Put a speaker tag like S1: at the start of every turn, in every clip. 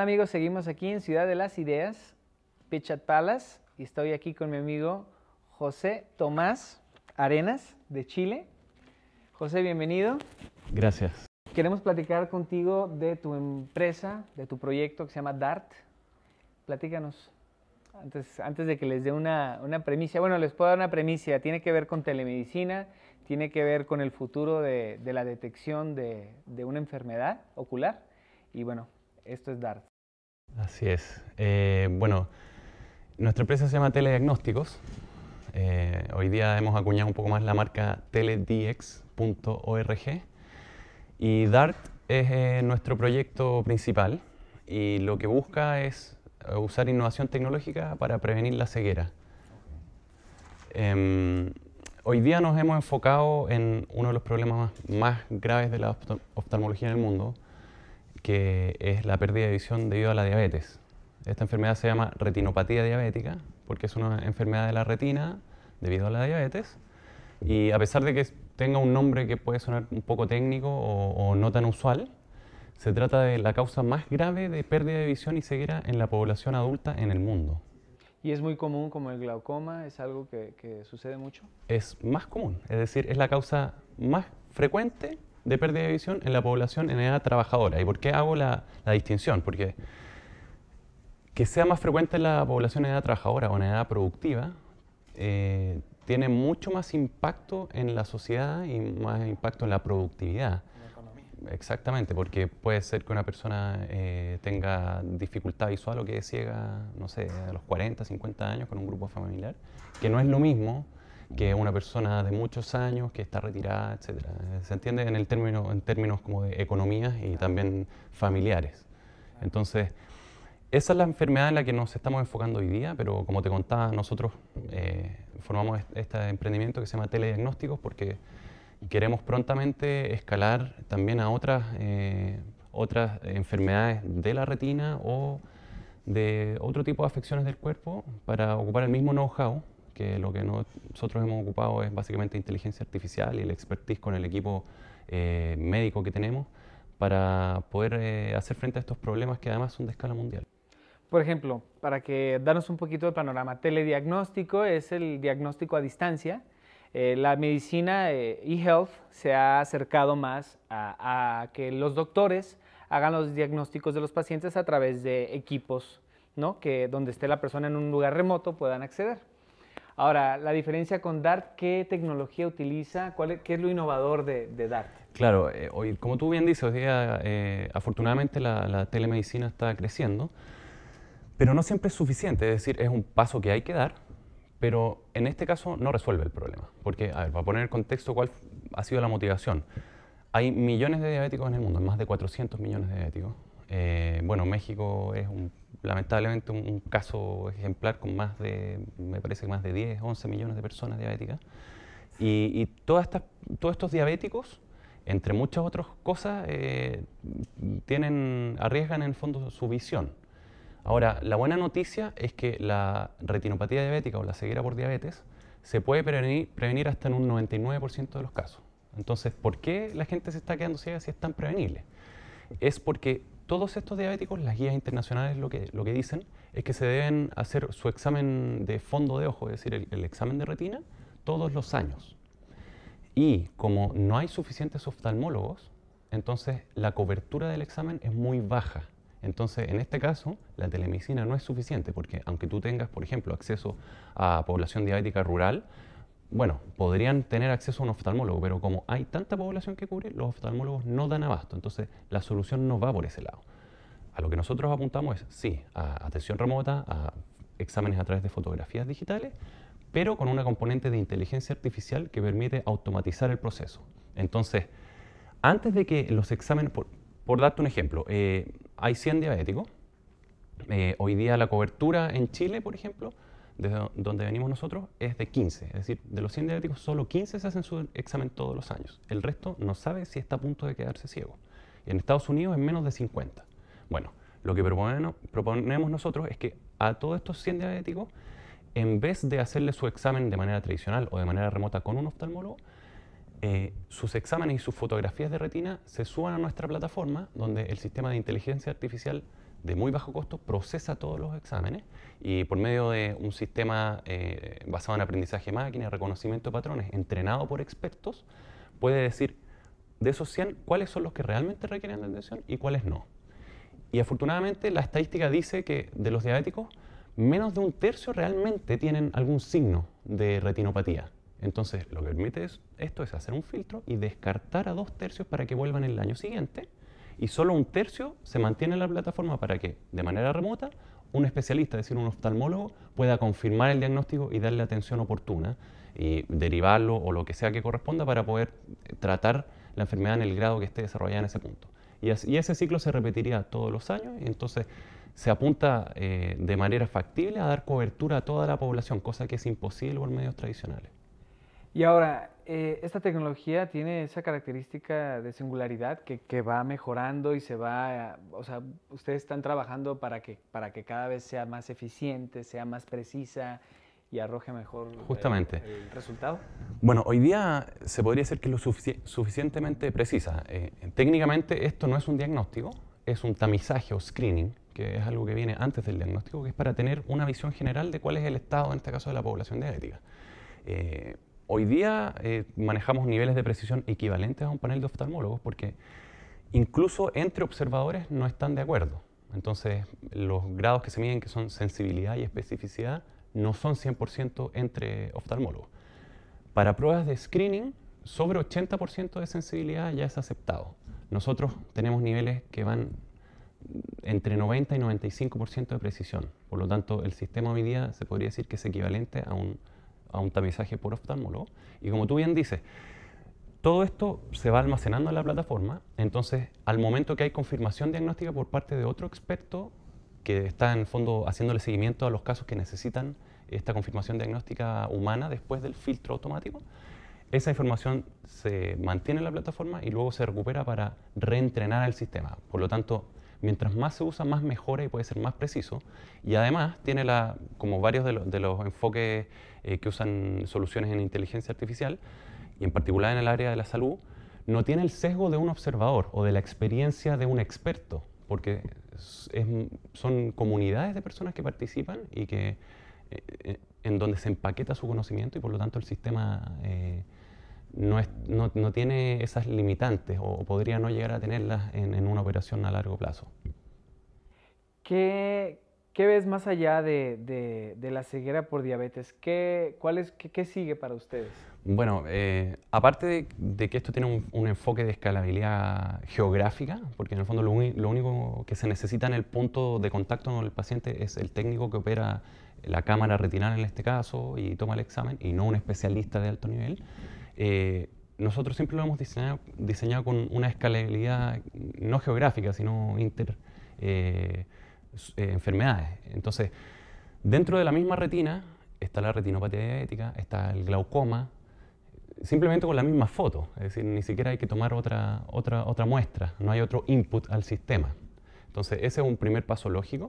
S1: amigos? Seguimos aquí en Ciudad de las Ideas, Pichat Palace, y estoy aquí con mi amigo José Tomás Arenas de Chile. José, bienvenido. Gracias. Queremos platicar contigo de tu empresa, de tu proyecto que se llama DART. Platícanos. Antes, antes de que les dé una, una premisa, bueno, les puedo dar una premisa, tiene que ver con telemedicina, tiene que ver con el futuro de, la detección de, de una enfermedad ocular. Y bueno, esto es DART.
S2: Así es. Eh, bueno, nuestra empresa se llama Telediagnósticos. Eh, hoy día hemos acuñado un poco más la marca teledx.org. Y DART es eh, nuestro proyecto principal y lo que busca es usar innovación tecnológica para prevenir la ceguera. Em, hoy día nos hemos enfocado en uno de los problemas más graves de la oftalmología en el mundo, que es la pérdida de visión debido a la diabetes. Esta enfermedad se llama retinopatía diabética porque es una enfermedad de la retina debido a la diabetes. Y a pesar de que tenga un nombre que puede sonar un poco técnico o, no tan usual, se trata de la causa más grave de pérdida de visión y ceguera en la población adulta en el mundo.
S1: ¿Y es muy común como el glaucoma? ¿Es algo que, que, sucede mucho?
S2: Es más común, es decir, es la causa más frecuente de pérdida de visión en la población en edad trabajadora. ¿Y por qué hago la, distinción? Porque que sea más frecuente en la población en edad trabajadora o en edad productiva eh, tiene mucho más impacto en la sociedad y más impacto en la productividad. Exactamente, porque puede ser que una persona eh, tenga dificultad visual o que ciega, no sé, a los 40, 50 años con un grupo familiar, que no es lo mismo que una persona de muchos años, que está retirada, etcétera, Se entiende en, el término, en términos como de economía y también familiares. Entonces, esa es la enfermedad en la que nos estamos enfocando hoy día, pero como te contaba, nosotros eh, formamos este emprendimiento que se llama Telediagnósticos porque queremos prontamente escalar también a otras, eh, otras enfermedades de la retina o de otro tipo de afecciones del cuerpo para ocupar el mismo know-how que lo que nosotros hemos ocupado es básicamente inteligencia artificial y el expertise con el equipo eh, médico que tenemos para poder eh, hacer frente a estos problemas que además son de escala mundial.
S1: Por ejemplo, para que darnos un poquito de panorama, telediagnóstico es el diagnóstico a distancia. Eh, la medicina e-health se ha acercado más a, a que los doctores hagan los diagnósticos de los pacientes a través de equipos ¿no? que donde esté la persona en un lugar remoto puedan acceder. Ahora, la diferencia con Dart, ¿qué tecnología utiliza? ¿Qué es lo innovador de, Dart?
S2: Claro, eh, hoy, como tú bien dices, eh, afortunadamente la, la, telemedicina está creciendo, pero no siempre es suficiente, es decir, es un paso que hay que dar, pero en este caso no resuelve el problema. Porque, a ver, para poner en contexto cuál ha sido la motivación. Hay millones de diabéticos en el mundo, más de 400 millones de diabéticos. Eh, bueno, México es lamentablemente un, caso ejemplar con más de, me parece más de 10, 11 millones de personas diabéticas. Y, todas estas, todos estos diabéticos, entre muchas otras cosas, eh, tienen, arriesgan en fondo su visión. Ahora, la buena noticia es que la retinopatía diabética o la ceguera por diabetes se puede prevenir, prevenir hasta en un 99% de los casos. Entonces, ¿por qué la gente se está quedando ciega si es tan prevenible? Es porque todos estos diabéticos, las guías internacionales lo que, dicen es que se deben hacer su examen de fondo de ojo, es decir, el, el examen de retina, todos los años. Y como no hay suficientes oftalmólogos, entonces la cobertura del examen es muy baja. Entonces, en este caso, la telemedicina no es suficiente porque aunque tú tengas, por ejemplo, acceso a población diabética rural, bueno, podrían tener acceso a un oftalmólogo, pero como hay tanta población que cubre, los oftalmólogos no dan abasto. Entonces, la solución no va por ese lado. A lo que nosotros apuntamos es, sí, a atención remota, a exámenes a través de fotografías digitales, pero con una componente de inteligencia artificial que permite automatizar el proceso. Entonces, antes de que los exámenes, por, por darte un ejemplo, eh, hay 100 diabéticos, eh, hoy día la cobertura en Chile, por ejemplo, desde donde venimos nosotros, es de 15. Es decir, de los 100 diabéticos, solo 15 se hacen su examen todos los años. El resto no sabe si está a punto de quedarse ciego. En Estados Unidos es menos de 50. Bueno, lo que proponemos, proponemos nosotros es que a todos estos 100 diabéticos, en vez de hacerle su examen de manera tradicional o de manera remota con un oftalmólogo, eh, sus exámenes y sus fotografías de retina se suban a nuestra plataforma, donde el sistema de inteligencia artificial de muy bajo costo procesa todos los exámenes y por medio de un sistema eh, basado en aprendizaje máquina, reconocimiento de patrones, entrenado por expertos, puede decir de esos 100 cuáles son los que realmente requieren atención y cuáles no. Y afortunadamente la estadística dice que de los diabéticos, menos de un tercio realmente tienen algún signo de retinopatía. Entonces, lo que permite esto es hacer un filtro y descartar a dos tercios para que vuelvan el año siguiente y solo un tercio se mantiene en la plataforma para que, de manera remota, un especialista, es decir, un oftalmólogo, pueda confirmar el diagnóstico y darle atención oportuna y derivarlo o lo que sea que corresponda para poder eh, tratar la enfermedad en el grado que esté desarrollada en ese punto. Y, ese ciclo se repetiría todos los años y entonces se apunta eh, de manera factible a dar cobertura a toda la población, cosa que es imposible por medios tradicionales.
S1: Y ahora, eh, esta tecnología tiene esa característica de singularidad que, va mejorando y se va, o sea, ustedes están trabajando para que, para que cada vez sea más eficiente, sea más precisa y arroje mejor Justamente. El, resultado.
S2: Bueno, hoy día se podría decir que lo suficientemente precisa. Eh, técnicamente esto no es un diagnóstico, es un tamizaje o screening, que es algo que viene antes del diagnóstico, que es para tener una visión general de cuál es el estado, en este caso, de la población diabética. Eh, Hoy día eh, manejamos niveles de precisión equivalentes a un panel de oftalmólogos porque incluso entre observadores no están de acuerdo. Entonces, los grados que se miden, que son sensibilidad y especificidad, no son 100% entre oftalmólogos. Para pruebas de screening, sobre 80% de sensibilidad ya es aceptado. Nosotros tenemos niveles que van entre 90 y 95% de precisión. Por lo tanto, el sistema hoy día se podría decir que es equivalente a un a un tamizaje por oftalmólogo. Y como tú bien dices, todo esto se va almacenando en la plataforma, entonces al momento que hay confirmación diagnóstica por parte de otro experto que está en el fondo haciéndole seguimiento a los casos que necesitan esta confirmación diagnóstica humana después del filtro automático, esa información se mantiene en la plataforma y luego se recupera para reentrenar al sistema. Por lo tanto, mientras más se usa, más mejora y puede ser más preciso. Y además tiene la, como varios de, los enfoques eh, que usan soluciones en inteligencia artificial, y en particular en el área de la salud, no tiene el sesgo de un observador o de la experiencia de un experto, porque son comunidades de personas que participan y que eh, eh, en donde se empaqueta su conocimiento y por lo tanto el sistema no, tiene esas limitantes o podría no llegar a tenerlas en, una operación a largo plazo.
S1: ¿Qué, qué ves más allá de, la ceguera por diabetes? ¿Qué, cuál qué, sigue para ustedes?
S2: Bueno, eh, aparte de, que esto tiene un, enfoque de escalabilidad geográfica, porque en el fondo lo, lo único que se necesita en el punto de contacto con el paciente es el técnico que opera la cámara retinal en este caso y toma el examen y no un especialista de alto nivel. Eh, nosotros siempre lo hemos diseñado, con una escalabilidad no geográfica, sino inter eh, eh, enfermedades. Entonces, dentro de la misma retina está la retinopatía diabética, está el glaucoma,
S1: simplemente con la misma
S2: foto, es decir, ni siquiera hay que tomar otra, otra, otra muestra, no hay otro input al sistema. Entonces, ese es un primer paso lógico.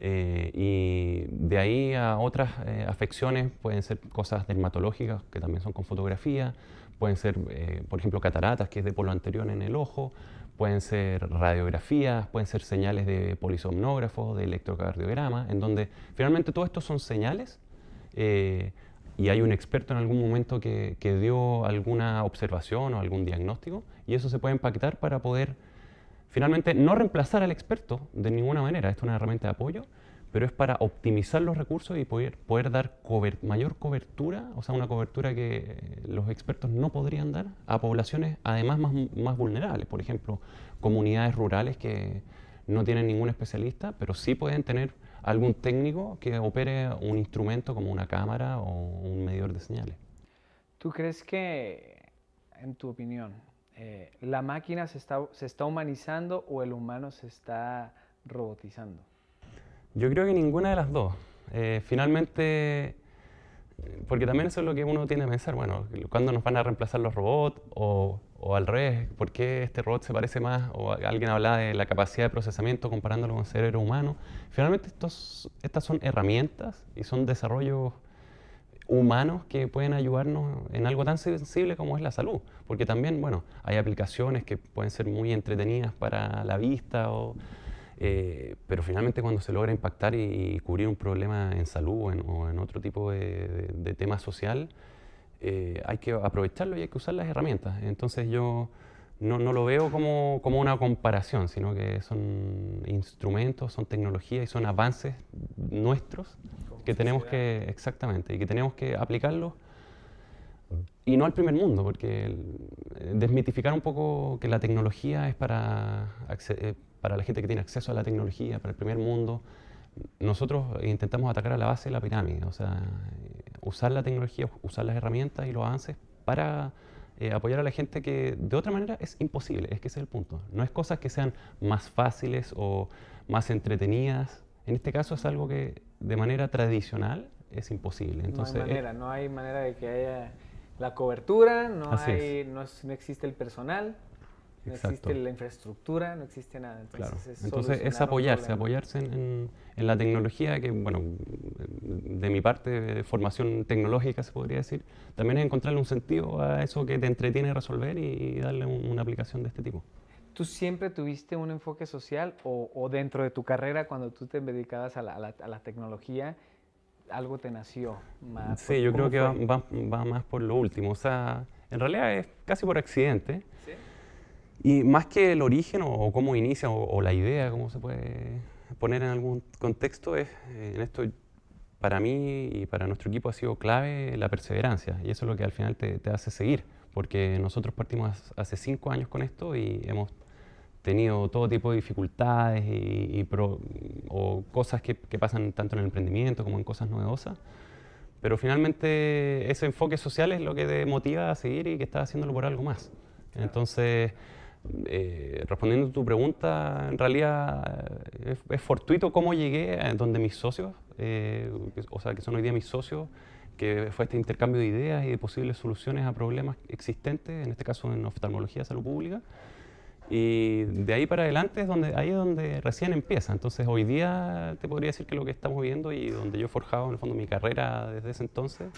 S2: Eh, y de ahí a otras eh, afecciones, pueden ser cosas dermatológicas que también son con fotografía, pueden ser, eh, por ejemplo, cataratas, que es de polo anterior en el ojo, pueden ser radiografías, pueden ser señales de polisomnógrafos, de electrocardiograma, en donde finalmente todo esto son señales. y hay un experto en algún momento que, que dio alguna observación o algún diagnóstico, y eso se puede impactar para poder Finalmente, no reemplazar al experto de ninguna manera, esto es una herramienta de apoyo, pero es para optimizar los recursos y poder, dar mayor cobertura, o sea, una cobertura que los expertos no podrían dar a poblaciones además más, más vulnerables, por ejemplo, comunidades rurales que no tienen ningún especialista, pero sí pueden tener algún técnico que opere un instrumento como una cámara o un medidor de señales.
S1: ¿Tú crees que, en tu opinión, eh, la máquina se está, se está humanizando o el humano se está robotizando?
S2: Yo creo que ninguna de las dos. Eh, finalmente, porque también eso es lo que uno tiene que pensar, bueno, ¿cuándo nos van a reemplazar los robots? O, al revés, ¿por qué este robot se parece más? O alguien hablaba de la capacidad de procesamiento comparándolo con un cerebro humano. Finalmente, estas son herramientas y son desarrollos humanos que pueden ayudarnos en algo tan sensible como es la salud. Porque también, bueno, hay aplicaciones que pueden ser muy entretenidas para la vista, o, eh, pero finalmente cuando se logra impactar y, cubrir un problema en salud o en, otro tipo de, tema social, eh, hay que aprovecharlo y hay que usar las herramientas. Entonces yo no, lo veo como, una comparación, sino que son instrumentos, son tecnologías y son avances nuestros que tenemos que, exactamente, y que tenemos que aplicarlos y no al primer mundo, porque eh, desmitificar un poco que la tecnología es para, eh, para la gente que tiene acceso a la tecnología, para el primer mundo. Nosotros intentamos atacar a la base de la pirámide, o sea, eh, usar la tecnología, usar las herramientas y los avances para eh, apoyar a la gente que de otra manera es imposible, es que ese es el punto. No es cosas que sean más fáciles o más entretenidas. En este caso es algo que de manera tradicional es imposible. Entonces, no hay eh, manera,
S1: no hay manera de que haya la cobertura, no, no, existe el personal. No existe la infraestructura, no existe nada. Entonces, es, apoyarse,
S2: apoyarse en, la tecnología, que bueno, de mi parte, formación tecnológica se podría decir, también es encontrarle un sentido a eso que te entretiene resolver y darle una aplicación de este tipo.
S1: ¿Tú siempre tuviste un enfoque social o, dentro de tu carrera, cuando tú te dedicabas a la, tecnología, algo te nació más? Sí, yo creo
S2: que va, va, más por lo último. O sea, en realidad es casi por accidente. ¿Sí? Y más que el origen o, cómo inicia o, la idea, cómo se puede poner en algún contexto, es eh, en esto para mí y para nuestro equipo ha sido clave la perseverancia y eso es lo que al final te, te hace seguir, porque nosotros partimos hace cinco años con esto y hemos tenido todo tipo de dificultades y, o cosas que, que, pasan tanto en el emprendimiento como en cosas novedosas. Pero finalmente ese enfoque social es lo que te motiva a seguir y que estás haciéndolo por algo más. Entonces, eh, respondiendo a tu pregunta, en realidad eh, es, fortuito cómo llegué a donde mis socios, eh, o sea, que son hoy día mis socios, que fue este intercambio de ideas y de posibles soluciones a problemas existentes, en este caso en oftalmología, salud pública. Y de ahí para adelante es donde, ahí donde recién empieza. Entonces hoy día te podría decir que lo que estamos viendo y donde yo he forjado en el fondo mi carrera desde ese entonces,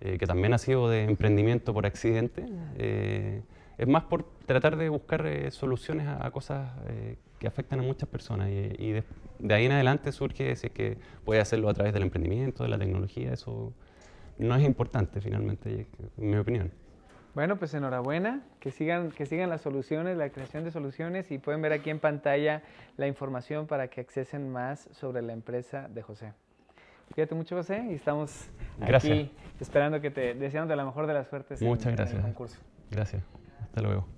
S2: que también ha sido de emprendimiento por accidente, es más por tratar de buscar eh, soluciones a, cosas eh, que afectan a muchas personas y, de, ahí en adelante surge ese que puede hacerlo a través del emprendimiento, de la tecnología, eso no es importante finalmente, en mi opinión.
S1: Bueno, pues enhorabuena, que sigan, que sigan las soluciones, la creación de soluciones y pueden ver aquí en pantalla la información para que accesen más sobre la empresa de José. Cuídate mucho, José, y estamos aquí esperando que te deseamos de la mejor de las suertes muchas gracias. En el concurso. Gracias. Hasta luego.